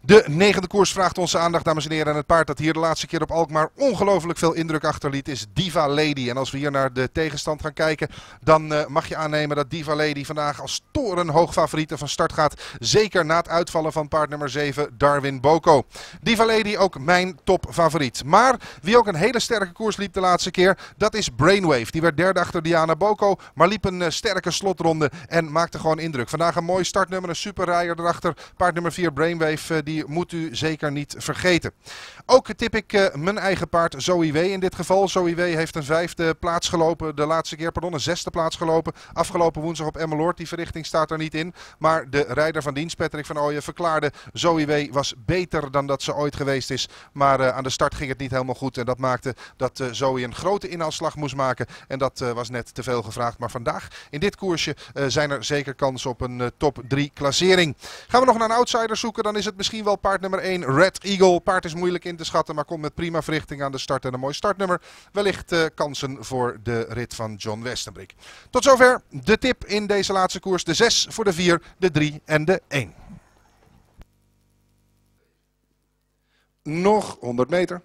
De negende koers vraagt onze aandacht, dames en heren. En het paard dat hier de laatste keer op Alkmaar ongelooflijk veel indruk achterliet is Diva Lady. En als we hier naar de tegenstand gaan kijken, dan eh, mag je aannemen dat Diva Lady vandaag als torenhoog favoriete van start gaat. Zeker na het uitvallen van paard nummer 7, Darwin Boko. Diva Lady ook mijn topfavoriet. Maar wie ook een hele sterke koers liep de laatste keer, dat is Brainwave. Die werd derde achter Diana Boko, maar liep een eh, sterke slotronde en maakte gewoon indruk. Vandaag een mooi startnummer, een superrijder erachter. Paard nummer 4, Brainwave, eh, die moet u zeker niet vergeten. Ook tip ik eh, mijn eigen paard Zoe W. in dit geval. Zoe W. heeft een vijfde plaats gelopen, de laatste keer, pardon, een zesde plaats gelopen. Afgelopen woensdag op Emmeloord, die verrichting staat er niet in. Maar de rijder van dienst, Patrick van Ooyen, verklaarde Zoe W. was beter dan dat ze ooit geweest is. Maar eh, aan de start ging het niet helemaal goed en dat maakte dat uh, Zoe een grote inhaalslag moest maken. En dat was net te veel gevraagd. Maar vandaag in dit koersje zijn er zeker kansen op een top 3 klassering. Gaan we nog naar een outsider zoeken, dan is het misschien misschien wel paard nummer 1, Red Eagle. Paard is moeilijk in te schatten, maar komt met prima verrichting aan de start en een mooi startnummer. Wellicht uh, kansen voor de rit van John Westenbrick. Tot zover de tip in deze laatste koers. De 6 voor de 4, de 3 en de 1. Nog 100 meter.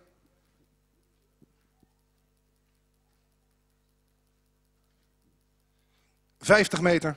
50 meter.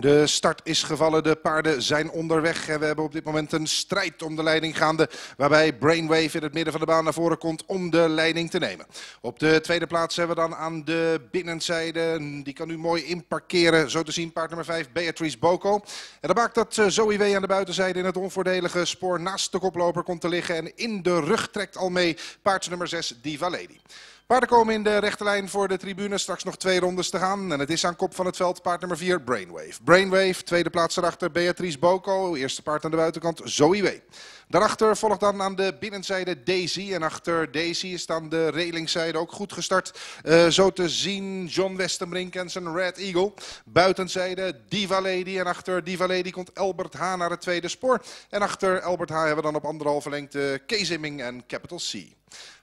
De start is gevallen, de paarden zijn onderweg. En we hebben op dit moment een strijd om de leiding gaande. Waarbij Brainwave in het midden van de baan naar voren komt om de leiding te nemen. Op de tweede plaats hebben we dan aan de binnenzijde. Die kan nu mooi inparkeren. Zo te zien paard nummer 5, Beatrice Boko. En dat maakt dat eh, Zoe W aan de buitenzijde in het onvoordelige spoor naast de koploper komt te liggen. En in de rug trekt al mee paard nummer 6, Diva Lady. Paarden komen in de rechte lijn voor de tribune. Straks nog twee rondes te gaan. En het is aan kop van het veld paard nummer 4, Brainwave. Brainwave, tweede plaats erachter Beatrice Boko, eerste paard aan de buitenkant Zoe Way. Daarachter volgt dan aan de binnenzijde Daisy. En achter Daisy is dan de relingzijde ook goed gestart. Eh, zo te zien John Westenbrink en zijn Red Eagle. Buitenzijde Diva Lady. En achter Diva Lady komt Albert H. naar het tweede spoor. En achter Albert H. hebben we dan op anderhalve lengte Kees Imming en Capital C.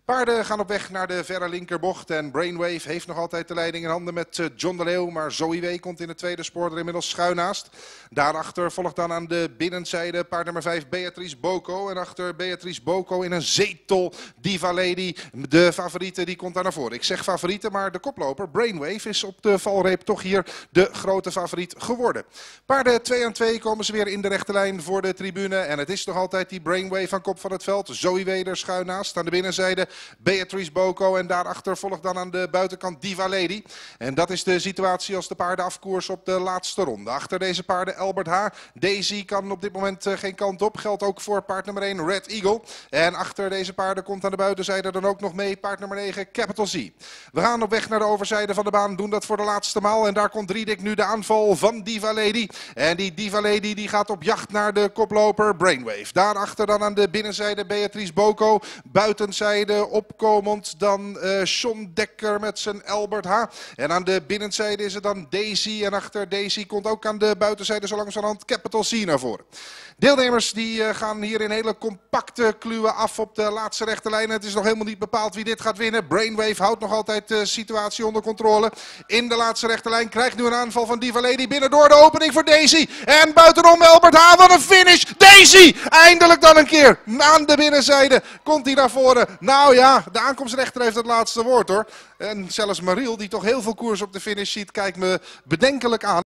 Paarden gaan op weg naar de verre linkerbocht en Brainwave heeft nog altijd de leiding in handen met eh, John de Leeuw. Maar Zoe Wee komt in het tweede spoor er inmiddels schuin naast. Daarachter volgt dan aan de binnenzijde paard nummer 5 Beatrice Boko. En achter Beatrice Boko in een zetel Diva Lady, de favoriete, die komt daar naar voren. Ik zeg favoriete, maar de koploper Brainwave is op de valreep toch hier de grote favoriet geworden. Paarden 2 aan 2 komen ze weer in de rechte lijn voor de tribune. En het is nog altijd die Brainwave aan kop van het veld. Zoe Wee er schuin naast aan de binnenzijde. Beatrice Boko. En daarachter volgt dan aan de buitenkant Diva Lady. En dat is de situatie als de paarden afkoers op de laatste ronde. Achter deze paarden Albert H. Daisy kan op dit moment eh, geen kant op. Geldt ook voor paard nummer 1 Red Eagle. En achter deze paarden komt aan de buitenzijde dan ook nog mee paard nummer 9 Capital Z. We gaan op weg naar de overzijde van de baan. Doen dat voor de laatste maal. En daar komt Riedik nu de aanval van Diva Lady. En die Diva Lady die gaat op jacht naar de koploper Brainwave. Daarachter dan aan de binnenzijde Beatrice Boko. Buitenzijde opkomend dan uh, Sean Dekker met zijn Albert H. En aan de binnenzijde is het dan Daisy. En achter Daisy komt ook aan de buitenzijde zo langzamerhand Capital C naar voren. Deelnemers die eh, gaan hier in hele compacte kluwen af op de laatste rechte lijn. Het is nog helemaal niet bepaald wie dit gaat winnen. Brainwave houdt nog altijd de situatie onder controle. In de laatste rechte lijn krijgt nu een aanval van Diva Lady. Binnen de opening voor Daisy. En buitenom Albert H. Wat een finish. Daisy! Eindelijk dan een keer. Aan de binnenzijde komt hij naar voren. Nou Oh ja, de aankomstrechter heeft het laatste woord hoor. En zelfs Mariel, die toch heel veel koers op de finish ziet, kijkt me bedenkelijk aan.